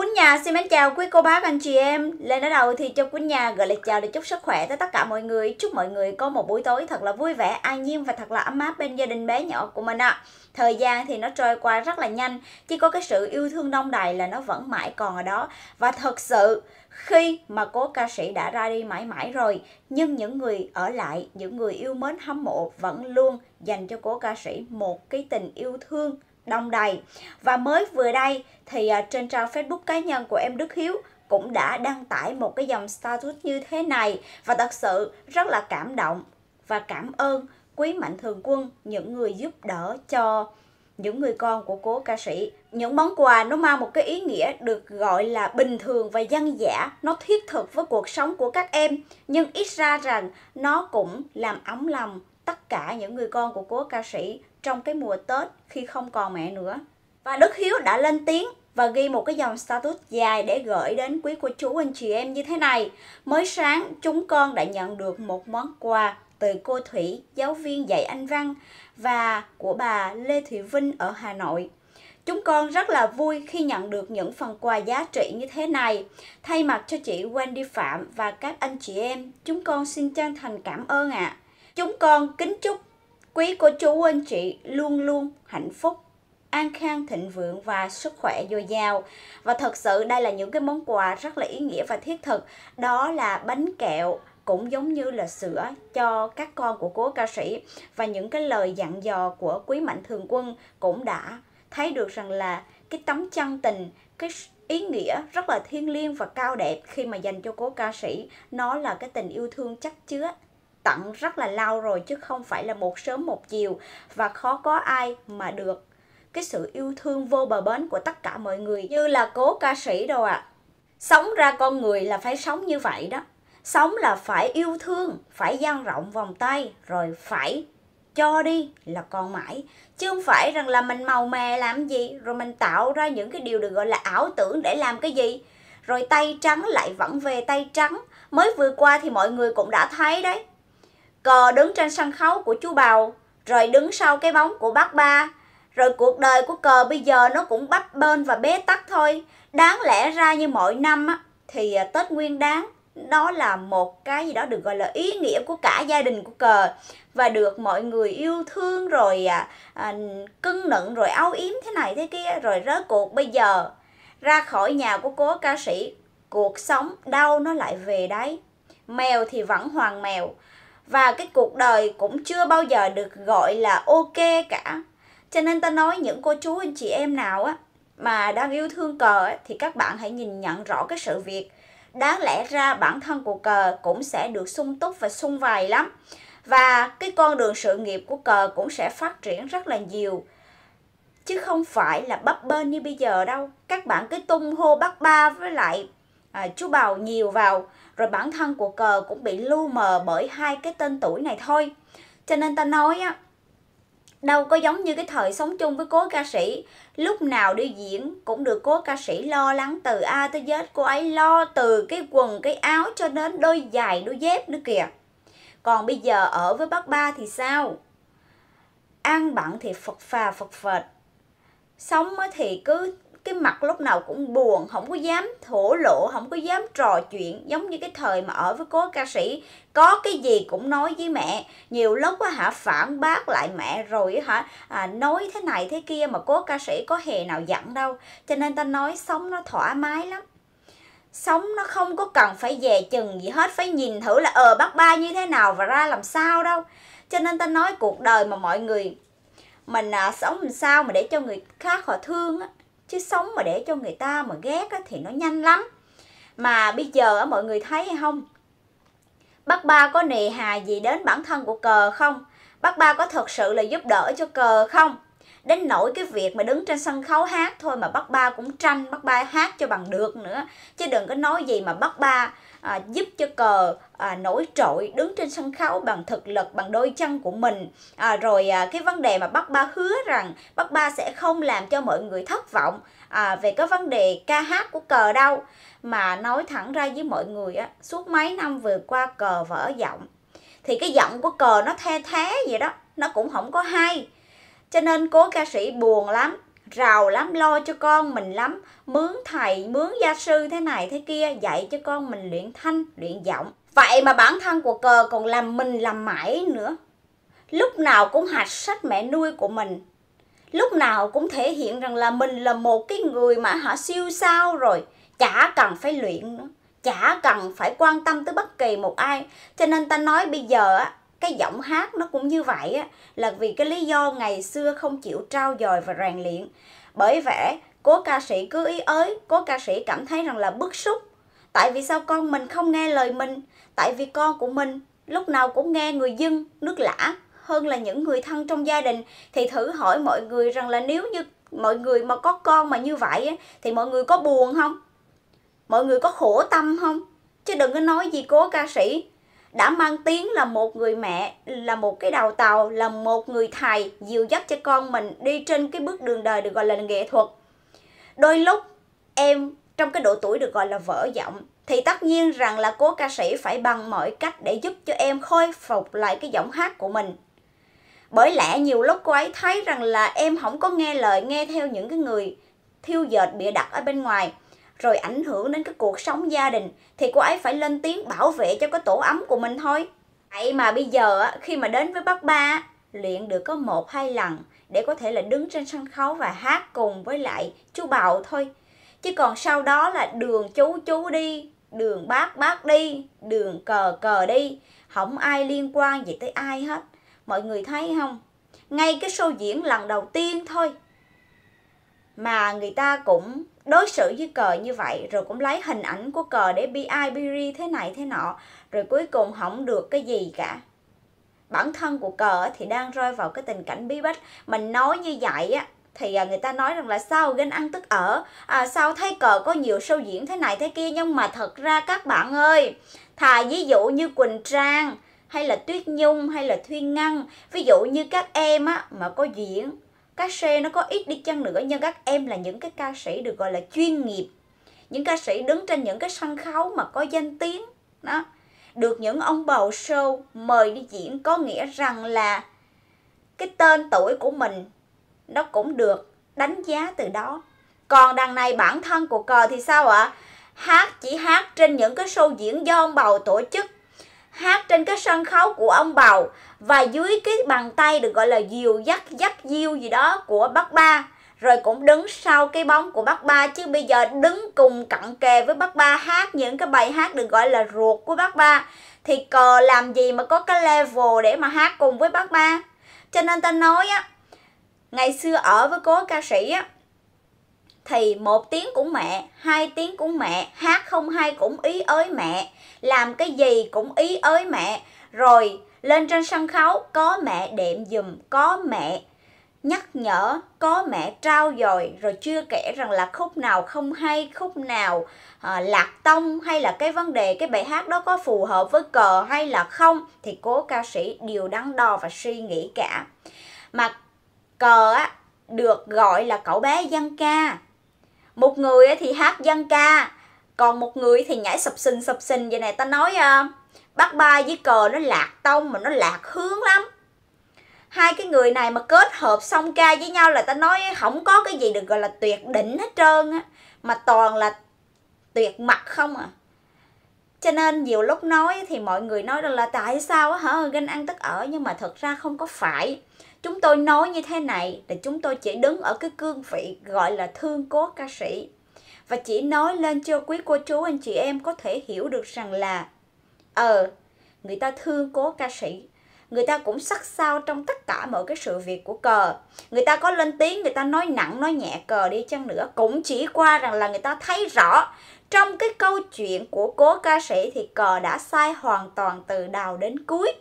Quýnh Nhà xin mến chào quý cô bác anh chị em Lên ở đầu thì cho Quýnh Nhà gửi lời chào để chúc sức khỏe tới tất cả mọi người Chúc mọi người có một buổi tối thật là vui vẻ, an nhiên và thật là ấm áp bên gia đình bé nhỏ của mình ạ à. Thời gian thì nó trôi qua rất là nhanh Chỉ có cái sự yêu thương đông đầy là nó vẫn mãi còn ở đó Và thật sự khi mà cố ca sĩ đã ra đi mãi mãi rồi Nhưng những người ở lại, những người yêu mến hâm mộ vẫn luôn dành cho cố ca sĩ một cái tình yêu thương đông đầy. Và mới vừa đây thì à, trên trang Facebook cá nhân của em Đức Hiếu cũng đã đăng tải một cái dòng status như thế này và thật sự rất là cảm động và cảm ơn quý mạnh thường quân những người giúp đỡ cho những người con của cố ca sĩ những món quà nó mang một cái ý nghĩa được gọi là bình thường và dân dã nó thiết thực với cuộc sống của các em nhưng ít ra rằng nó cũng làm ấm lòng tất cả những người con của cố ca sĩ trong cái mùa Tết khi không còn mẹ nữa. Và Đức Hiếu đã lên tiếng và ghi một cái dòng status dài để gửi đến quý cô chú anh chị em như thế này. Mới sáng chúng con đã nhận được một món quà từ cô Thủy, giáo viên dạy Anh Văn và của bà Lê Thị Vinh ở Hà Nội. Chúng con rất là vui khi nhận được những phần quà giá trị như thế này. Thay mặt cho chị Wendy Phạm và các anh chị em, chúng con xin chân thành cảm ơn ạ. À. Chúng con kính chúc Quý cô chú anh chị luôn luôn hạnh phúc, an khang thịnh vượng và sức khỏe dồi dào. Và thật sự đây là những cái món quà rất là ý nghĩa và thiết thực. Đó là bánh kẹo cũng giống như là sữa cho các con của cố ca sĩ và những cái lời dặn dò của quý mạnh thường quân cũng đã thấy được rằng là cái tấm chân tình cái ý nghĩa rất là thiêng liêng và cao đẹp khi mà dành cho cố ca sĩ nó là cái tình yêu thương chắc chứa tận rất là lâu rồi chứ không phải là một sớm một chiều và khó có ai mà được cái sự yêu thương vô bờ bến của tất cả mọi người như là cố ca sĩ đâu ạ à. sống ra con người là phải sống như vậy đó sống là phải yêu thương phải dang rộng vòng tay rồi phải cho đi là còn mãi chứ không phải rằng là mình màu mè làm gì rồi mình tạo ra những cái điều được gọi là ảo tưởng để làm cái gì rồi tay trắng lại vẫn về tay trắng mới vừa qua thì mọi người cũng đã thấy đấy Cờ đứng trên sân khấu của chú Bầu, rồi đứng sau cái bóng của bác ba. Rồi cuộc đời của cờ bây giờ nó cũng bắp bên và bế tắc thôi. Đáng lẽ ra như mọi năm á, thì à, Tết Nguyên Đáng đó là một cái gì đó được gọi là ý nghĩa của cả gia đình của cờ và được mọi người yêu thương rồi à, à, cưng nựng rồi áo yếm thế này thế kia rồi rớt cuộc bây giờ ra khỏi nhà của cố ca sĩ cuộc sống đâu nó lại về đấy mèo thì vẫn hoàng mèo và cái cuộc đời cũng chưa bao giờ được gọi là ok cả cho nên ta nói những cô chú anh chị em nào á mà đang yêu thương cờ á, thì các bạn hãy nhìn nhận rõ cái sự việc đáng lẽ ra bản thân của cờ cũng sẽ được sung túc và sung vầy lắm và cái con đường sự nghiệp của cờ cũng sẽ phát triển rất là nhiều chứ không phải là bấp bênh như bây giờ đâu các bạn cứ tung hô bắt ba với lại à, chú bào nhiều vào rồi bản thân của cờ cũng bị lu mờ bởi hai cái tên tuổi này thôi cho nên ta nói á đâu có giống như cái thời sống chung với cố ca sĩ lúc nào đi diễn cũng được cố ca sĩ lo lắng từ a tới z cô ấy lo từ cái quần cái áo cho đến đôi giày đôi dép nữa kìa còn bây giờ ở với bác ba thì sao ăn bận thì phật phà phật phật, sống thì cứ cái mặt lúc nào cũng buồn không có dám thổ lộ không có dám trò chuyện giống như cái thời mà ở với cố ca sĩ có cái gì cũng nói với mẹ nhiều lúc á hả phản bác lại mẹ rồi hả à, nói thế này thế kia mà cố ca sĩ có hề nào giận đâu cho nên ta nói sống nó thoải mái lắm sống nó không có cần phải về chừng gì hết phải nhìn thử là ờ bắt ba như thế nào và ra làm sao đâu cho nên ta nói cuộc đời mà mọi người mình à, sống làm sao mà để cho người khác họ thương á chứ sống mà để cho người ta mà ghét á, thì nó nhanh lắm mà bây giờ á, mọi người thấy hay không bác ba có nề hà gì đến bản thân của cờ không bác ba có thật sự là giúp đỡ cho cờ không đến nỗi cái việc mà đứng trên sân khấu hát thôi mà bác ba cũng tranh bác ba hát cho bằng được nữa chứ đừng có nói gì mà bác ba à, giúp cho cờ à, nổi trội đứng trên sân khấu bằng thực lực bằng đôi chân của mình à, rồi à, cái vấn đề mà bác ba hứa rằng bác ba sẽ không làm cho mọi người thất vọng à, về cái vấn đề ca hát của cờ đâu mà nói thẳng ra với mọi người á suốt mấy năm vừa qua cờ vỡ giọng thì cái giọng của cờ nó the thế vậy đó nó cũng không có hay cho nên cố ca sĩ buồn lắm rào lắm lo cho con mình lắm mướn thầy mướn gia sư thế này thế kia dạy cho con mình luyện thanh luyện giọng vậy mà bản thân của cờ còn làm mình làm mãi nữa lúc nào cũng hạch sách mẹ nuôi của mình lúc nào cũng thể hiện rằng là mình là một cái người mà họ siêu sao rồi chả cần phải luyện nữa chả cần phải quan tâm tới bất kỳ một ai cho nên ta nói bây giờ á cái giọng hát nó cũng như vậy á, là vì cái lý do ngày xưa không chịu trao dồi và rèn luyện bởi vậy cố ca sĩ cứ ý ới cố ca sĩ cảm thấy rằng là bức xúc tại vì sao con mình không nghe lời mình tại vì con của mình lúc nào cũng nghe người dân nước lã hơn là những người thân trong gia đình thì thử hỏi mọi người rằng là nếu như mọi người mà có con mà như vậy á, thì mọi người có buồn không mọi người có khổ tâm không chứ đừng có nói gì cố ca sĩ đã mang tiếng là một người mẹ là một cái đầu tàu là một người thầy dìu dắt cho con mình đi trên cái bước đường đời được gọi là nghệ thuật đôi lúc em trong cái độ tuổi được gọi là vỡ giọng thì tất nhiên rằng là cô ca sĩ phải bằng mọi cách để giúp cho em khôi phục lại cái giọng hát của mình bởi lẽ nhiều lúc cô ấy thấy rằng là em không có nghe lời nghe theo những cái người thiêu dệt bịa đặt ở bên ngoài rồi ảnh hưởng đến cái cuộc sống gia đình thì cô ấy phải lên tiếng bảo vệ cho cái tổ ấm của mình thôi vậy mà bây giờ khi mà đến với bác ba luyện được có một hai lần để có thể là đứng trên sân khấu và hát cùng với lại chú bào thôi chứ còn sau đó là đường chú chú đi đường bác bác đi đường cờ cờ đi không ai liên quan gì tới ai hết mọi người thấy không ngay cái show diễn lần đầu tiên thôi mà người ta cũng đối xử với cờ như vậy rồi cũng lấy hình ảnh của cờ để bi ai bi ri thế này thế nọ rồi cuối cùng không được cái gì cả bản thân của cờ thì đang rơi vào cái tình cảnh bí bách mình nói như vậy á thì à, người ta nói rằng là sao gánh ăn tức ở à, sao thấy cờ có nhiều sâu diễn thế này thế kia nhưng mà thật ra các bạn ơi thà ví dụ như quỳnh trang hay là tuyết nhung hay là thuyên ngân ví dụ như các em á mà có diễn các C nó có ít đi chăng nữa nhưng các em là những cái ca sĩ được gọi là chuyên nghiệp. Những ca sĩ đứng trên những cái sân khấu mà có danh tiếng đó được những ông bầu show mời đi diễn có nghĩa rằng là cái tên tuổi của mình nó cũng được đánh giá từ đó còn đằng này bản thân của cờ thì sao ạ hát chỉ hát trên những cái show diễn do ông bầu tổ chức hát trên cái sân khấu của ông bầu và dưới cái bàn tay được gọi là diều dắt dắt diêu gì đó của bác ba rồi cũng đứng sau cái bóng của bác ba chứ bây giờ đứng cùng cận kề với bác ba hát những cái bài hát được gọi là ruột của bác ba thì cờ làm gì mà có cái level để mà hát cùng với bác ba cho nên ta nói á ngày xưa ở với cố ca sĩ á thì một tiếng cũng mẹ hai tiếng cũng mẹ hát không hay cũng ý ới mẹ làm cái gì cũng ý ới mẹ rồi lên trên sân khấu có mẹ đệm dùm có mẹ nhắc nhở có mẹ trao dồi rồi chưa kể rằng là khúc nào không hay khúc nào à, lạc tông hay là cái vấn đề cái bài hát đó có phù hợp với cờ hay là không thì cố ca sĩ đều đắn đo và suy nghĩ cả mà cờ á được gọi là cậu bé dân ca một người thì hát dân ca còn một người thì nhảy sập sình sập sình vậy này ta nói ờ, bắt ba với cờ nó lạc tông mà nó lạc hướng lắm hai cái người này mà kết hợp song ca với nhau là ta nói không có cái gì được gọi là tuyệt đỉnh hết trơn á mà toàn là tuyệt mặt không à cho nên nhiều lúc nói thì mọi người nói rằng là tại sao hả ganh ăn tức ở nhưng mà thật ra không có phải chúng tôi nói như thế này là chúng tôi chỉ đứng ở cái cương vị gọi là thương cố ca sĩ và chỉ nói lên cho quý cô chú anh chị em có thể hiểu được rằng là ờ người ta thương cố ca sĩ người ta cũng sắc sao trong tất cả mọi cái sự việc của cờ người ta có lên tiếng người ta nói nặng nói nhẹ cờ đi chăng nữa cũng chỉ qua rằng là người ta thấy rõ trong cái câu chuyện của cố ca sĩ thì cờ đã sai hoàn toàn từ đầu đến cuối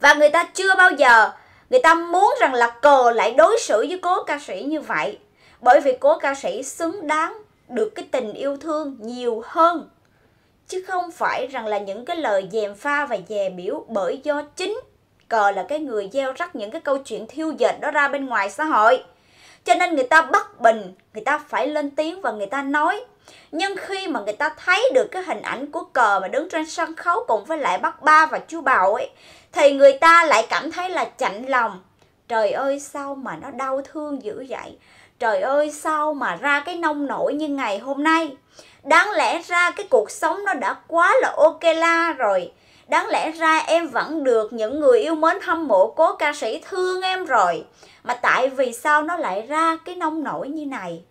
và người ta chưa bao giờ người ta muốn rằng là cờ lại đối xử với cố ca sĩ như vậy bởi vì cố ca sĩ xứng đáng được cái tình yêu thương nhiều hơn chứ không phải rằng là những cái lời dèm pha và dè biểu bởi do chính cờ là cái người gieo rắc những cái câu chuyện thiêu dệt đó ra bên ngoài xã hội cho nên người ta bất bình người ta phải lên tiếng và người ta nói nhưng khi mà người ta thấy được cái hình ảnh của cờ mà đứng trên sân khấu cùng với lại bác ba và chú bầu ấy thì người ta lại cảm thấy là chạnh lòng trời ơi sao mà nó đau thương dữ vậy trời ơi sao mà ra cái nông nổi như ngày hôm nay đáng lẽ ra cái cuộc sống nó đã quá là ok la rồi đáng lẽ ra em vẫn được những người yêu mến hâm mộ cố ca sĩ thương em rồi mà tại vì sao nó lại ra cái nông nổi như này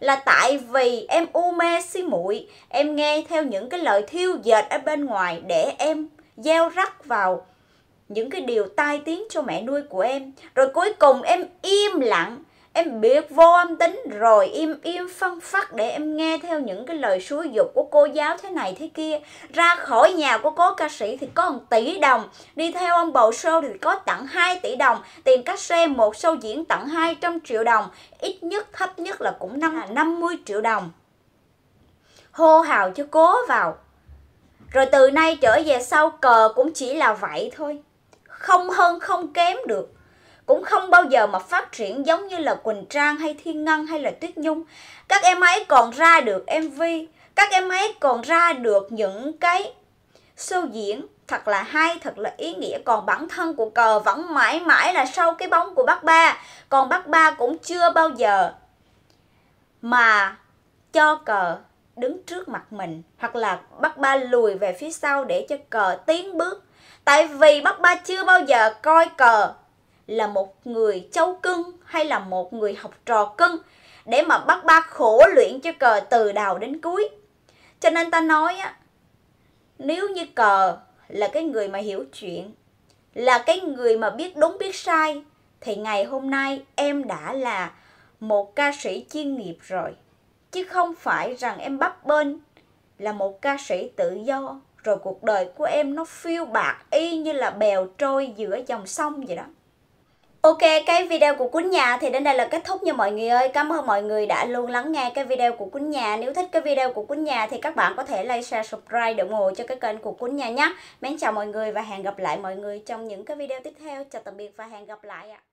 là tại vì em u mê si muội em nghe theo những cái lời thiêu dệt ở bên ngoài để em gieo rắc vào những cái điều tai tiếng cho mẹ nuôi của em rồi cuối cùng em im lặng Em biết vô âm tính rồi im im phân phát để em nghe theo những cái lời xúi dục của cô giáo thế này thế kia. Ra khỏi nhà của cố ca sĩ thì có 1 tỷ đồng, đi theo ông bầu show thì có tặng 2 tỷ đồng, tiền cách xe một show diễn tặng 200 triệu đồng, ít nhất thấp nhất là cũng năm 50 triệu đồng. Hô hào cho cố vào. Rồi từ nay trở về sau cờ cũng chỉ là vậy thôi. Không hơn không kém được cũng không bao giờ mà phát triển giống như là Quỳnh Trang hay Thiên Ngân hay là Tuyết Nhung. Các em ấy còn ra được MV, các em ấy còn ra được những cái show diễn thật là hay, thật là ý nghĩa. Còn bản thân của cờ vẫn mãi mãi là sau cái bóng của bác ba. Còn bác ba cũng chưa bao giờ mà cho cờ đứng trước mặt mình hoặc là bác ba lùi về phía sau để cho cờ tiến bước tại vì bác ba chưa bao giờ coi cờ là một người cháu cưng hay là một người học trò cưng để mà bắt ba khổ luyện cho cờ từ đầu đến cuối cho nên ta nói á nếu như cờ là cái người mà hiểu chuyện là cái người mà biết đúng biết sai thì ngày hôm nay em đã là một ca sĩ chuyên nghiệp rồi chứ không phải rằng em bắp bên là một ca sĩ tự do rồi cuộc đời của em nó phiêu bạc y như là bèo trôi giữa dòng sông vậy đó Ok, cái video của Quýnh Nhà thì đến đây là kết thúc nha mọi người ơi. Cảm ơn mọi người đã luôn lắng nghe cái video của Quýnh Nhà. Nếu thích cái video của Quýnh Nhà thì các bạn có thể like, share, subscribe để ủng hộ cho cái kênh của Quýnh Nhà nhé. Mến chào mọi người và hẹn gặp lại mọi người trong những cái video tiếp theo. Chào tạm biệt và hẹn gặp lại ạ. À.